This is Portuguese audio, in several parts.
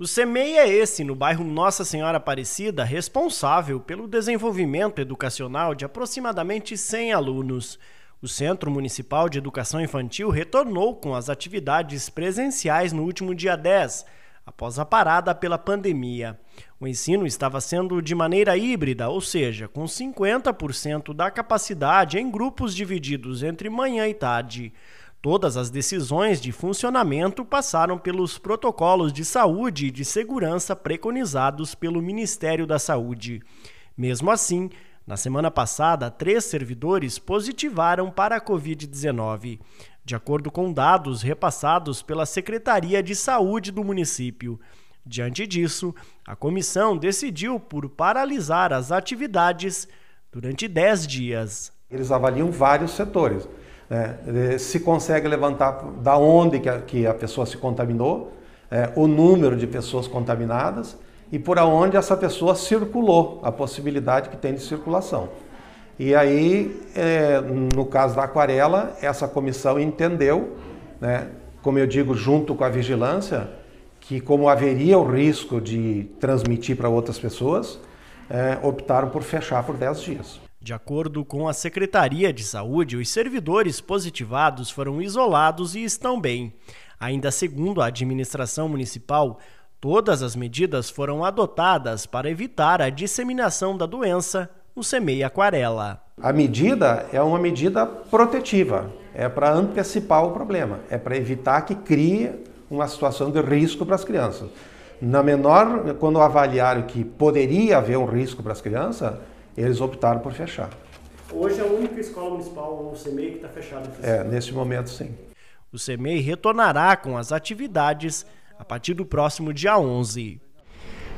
O CEMEI é esse, no bairro Nossa Senhora Aparecida, responsável pelo desenvolvimento educacional de aproximadamente 100 alunos. O Centro Municipal de Educação Infantil retornou com as atividades presenciais no último dia 10, após a parada pela pandemia. O ensino estava sendo de maneira híbrida, ou seja, com 50% da capacidade em grupos divididos entre manhã e tarde. Todas as decisões de funcionamento passaram pelos protocolos de saúde e de segurança preconizados pelo Ministério da Saúde. Mesmo assim, na semana passada, três servidores positivaram para a Covid-19, de acordo com dados repassados pela Secretaria de Saúde do município. Diante disso, a comissão decidiu por paralisar as atividades durante 10 dias. Eles avaliam vários setores é, se consegue levantar da onde que a, que a pessoa se contaminou, é, o número de pessoas contaminadas e por aonde essa pessoa circulou, a possibilidade que tem de circulação. E aí, é, no caso da aquarela, essa comissão entendeu, né, como eu digo, junto com a vigilância, que como haveria o risco de transmitir para outras pessoas, é, optaram por fechar por 10 dias. De acordo com a Secretaria de Saúde, os servidores positivados foram isolados e estão bem. Ainda segundo a administração municipal, todas as medidas foram adotadas para evitar a disseminação da doença no Semeia Aquarela. A medida é uma medida protetiva, é para antecipar o problema, é para evitar que crie uma situação de risco para as crianças. Na menor, quando avaliaram que poderia haver um risco para as crianças, eles optaram por fechar. Hoje é a única escola municipal ou CMEI que está fechada. É, nesse momento sim. O CMEI retornará com as atividades a partir do próximo dia 11.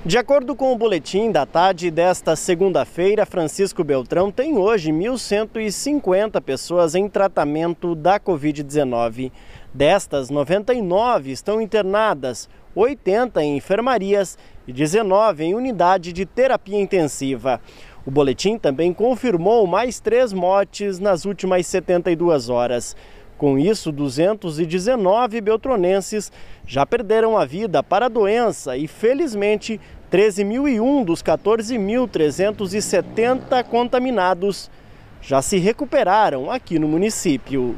De acordo com o boletim da tarde desta segunda-feira, Francisco Beltrão tem hoje 1.150 pessoas em tratamento da Covid-19. Destas, 99 estão internadas, 80 em enfermarias e 19 em unidade de terapia intensiva. O boletim também confirmou mais três mortes nas últimas 72 horas. Com isso, 219 beltronenses já perderam a vida para a doença e, felizmente, 13.001 dos 14.370 contaminados já se recuperaram aqui no município.